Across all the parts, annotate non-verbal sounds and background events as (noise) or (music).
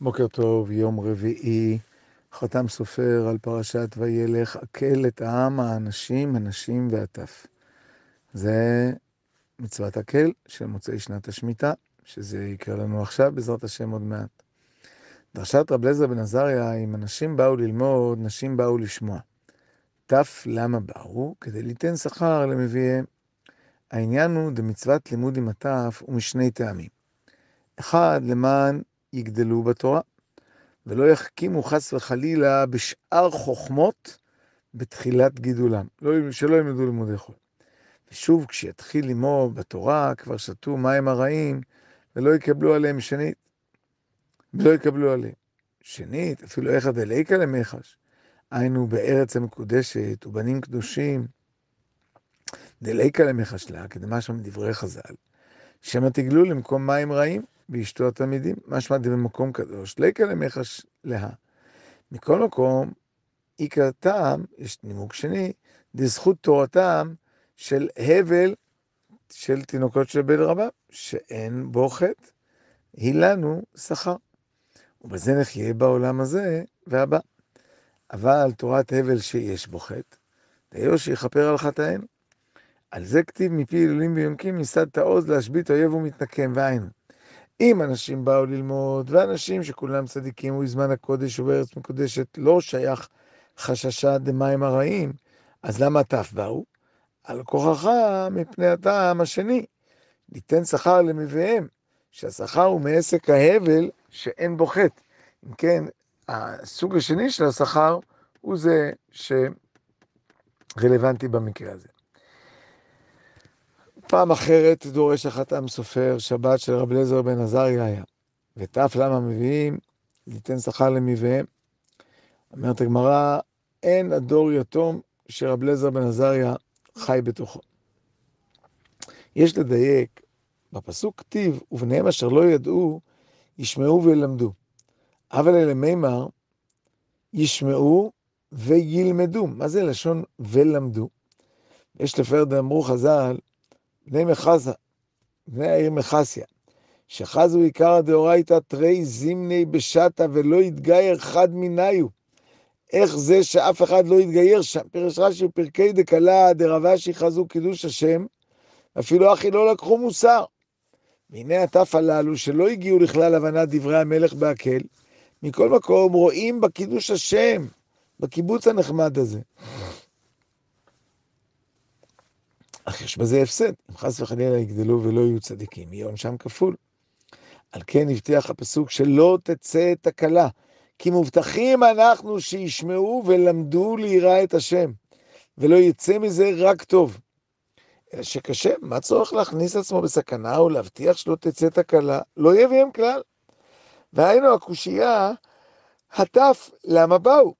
בוקר טוב, יום רביעי, חתם סופר על פרשת וילך, עקל את העם, האנשים, הנשים והטף. זה מצוות עקל של מוצאי שנת השמיטה, שזה יקרה לנו עכשיו, בעזרת השם עוד מעט. דרשת רב לזר בן עזריה, אם אנשים באו ללמוד, נשים באו לשמוע. טף למה באו? כדי ליתן שכר למביאיהם. העניין הוא דמצוות לימוד עם הטף ומשני טעמים. אחד, למען יגדלו בתורה, ולא יחכימו חס וחלילה בשאר חוכמות בתחילת גידולם, לא, שלא ילמדו לימודי חול. ושוב, כשיתחיל לימוד בתורה, כבר שתו מים הרעים, ולא יקבלו עליהם שנית. ולא יקבלו עליהם. שנית, אפילו איכא דליקא למחש, היינו בארץ המקודשת ובנים קדושים. דליקא למחשלה, לה, כדמה שם דברי חז"ל, שמא תגלו למקום מים רעים. ואשתו התלמידים, משמע במקום קדוש, ליקה לא למחש לה. מכל מקום, עיקר טעם, יש נימוק שני, לזכות תורתם של הבל של תינוקות של בן רבם, שאין בו חטא, היא לנו שכר. ובזה נחיה בעולם הזה והבא. אבל תורת הבל שיש בו חטא, דיו שיכפר על חטאינו. על זה כתיב מפי הילולים ויונקים, מסד תעוז להשבית אויב ומתנקם, והיינו. אם אנשים באו ללמוד, ואנשים שכולם צדיקים ובזמן הקודש ובארץ מקודשת לא שייך חששה דמים הרעים, אז למה תף באו? על כוחך מפני הטעם השני. ניתן שכר למביאיהם, שהשכר הוא מעסק ההבל שאין בו חטא. אם כן, הסוג השני של השכר הוא זה שרלוונטי במקרה הזה. פעם אחרת דורש החתם סופר, שבת של רב אליעזר בן עזריה היה. ותף למה מביאים, ליתן שכר למיביהם. אומרת הגמרא, אין הדור יתום שרב אליעזר בן עזריה חי בתוכו. יש לדייק, בפסוק כתיב, ובניהם אשר לא ידעו, ישמעו וילמדו. אבל אלה מימר, ישמעו וילמדו. מה זה לשון ולמדו? יש לפרד אמרו חז"ל, בני מחזה, בני העיר מחסיה, שחזו עיקר הדאורייתא תרי זימני בשתא ולא התגייר חד מניו. איך זה שאף אחד לא התגייר שם? פרש רש"י ופרקי דקלה דרבשי חזו קידוש השם, אפילו אחי לא לקחו מוסר. והנה הטף הללו שלא הגיעו לכלל הבנת דברי המלך בהקל, מכל מקום רואים בקידוש השם, בקיבוץ הנחמד הזה. אך יש בזה הפסד, אם חס וחלילה יגדלו ולא יהיו צדיקים, יהיה עונשם כפול. על כן הבטיח הפסוק שלא תצא תקלה, כי מובטחים אנחנו שישמעו ולמדו ליראה את השם, ולא יצא מזה רק טוב. אלא שקשה, מה צורך להכניס עצמו בסכנה ולהבטיח שלא תצא תקלה? לא יהיה בהם כלל. והיינו הקושייה, הטף, למה באו?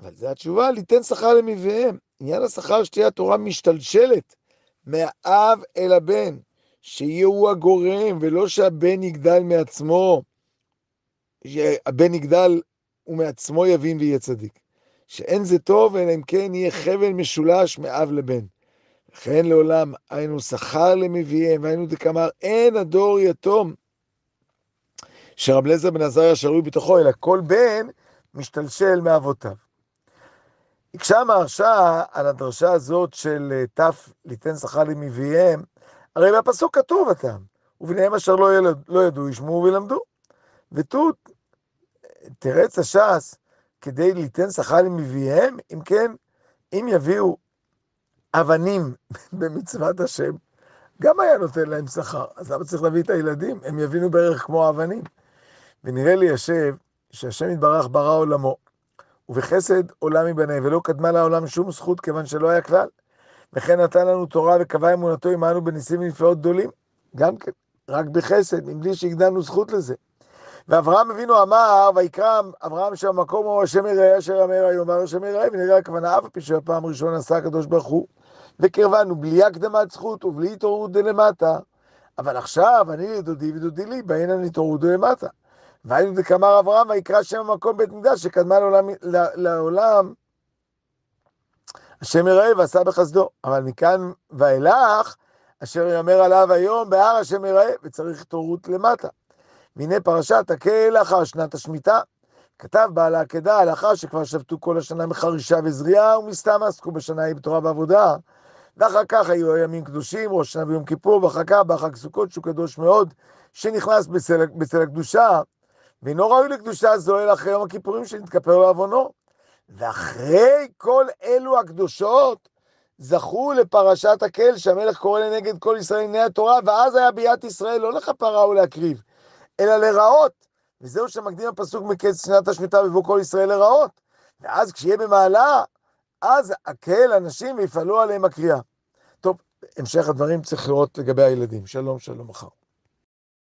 אבל זו התשובה, ליתן שכר למביאיהם. עניין השכר שתהיה התורה משתלשלת מהאב אל הבן, שיהיה הוא הגורם, ולא שהבן יגדל מעצמו, שהבן יגדל ומעצמו יבין ויהיה צדיק. שאין זה טוב, אלא אם כן יהיה חבל משולש מאב לבן. וכן לעולם, היינו שכר למביאיהם, והיינו דקאמר, אין הדור יתום. שרב לזר בן עזריה שרוי בתוכו, אלא כל בן משתלשל מאבותיו. הקשה מהרשע על הדרשה הזאת של ת' אה, ליתן שכר למביאיהם, הרי בפסוק כתוב אתה, ובניהם אשר לא, ילד, לא ידעו ישמעו וילמדו. ותות תרץ הש"ס כדי ליתן שכר למביאיהם, אם כן, אם יביאו אבנים (laughs) במצוות השם, גם היה נותן להם שכר, אז למה צריך להביא את הילדים? הם יבינו בערך כמו האבנים. ונראה לי, ישב, שהשם יתברך ברא עולמו. ובחסד עולה מבניה, ולא קדמה לעולם שום זכות, כיוון שלא היה כלל. וכן נתן לנו תורה וקבע אמונתו עמנו בניסים ונפלאות גדולים, גם כן, רק בחסד, מבלי שהגדלנו זכות לזה. ואברהם אבינו אמר, ויקרא אברהם שהמקום אמר, השם יראה אשר אמר היום, אמר השם יראה, ונראה הכוונה אף פי שהפעם הראשונה עשה הקדוש ברוך הוא, וקרבנו בלי הקדמת זכות ובלי התעוררות דלמטה. אבל עכשיו אני לדודי ודודי לי, בהן אני התעוררות דלמטה. והיינו דקאמר אברהם, ויקרא שם המקום בית מקדש, שקדמה לעולם, לעולם השם יראה ועשה בחסדו. אבל מכאן ואילך, אשר יאמר עליו היום, בהר השם יראה, וצריך תורות למטה. והנה פרשת תכה לאחר שנת השמיטה. כתב בעל העקדה לאחר שכבר שבתו כל השנה מחרישה וזריעה, ומסתם עסקו בשנה ההיא בתורה ועבודה. ואחר כך היו הימים קדושים, ראש שנה ויום כיפור, ואחר כך בחג סוכות, שהוא קדוש מאוד, שנכנס בצל הקדושה, ואינו לא ראוי לקדושה זו אלא אחרי יום הכיפורים שנתכפר לו עוונו. ואחרי כל אלו הקדושות, זכו לפרשת הקהל שהמלך קורא לנגד כל ישראל עיני התורה, ואז היה ביאת ישראל לא לכפרה ולהקריב, אלא לרעות. וזהו שמקדים הפסוק מקץ שנת השמיטה ובוא כל ישראל לרעות. ואז כשיהיה במעלה, אז הקהל אנשים יפעלו עליהם הקריאה. טוב, המשך הדברים צריך לראות לגבי הילדים. שלום, שלום, מחר.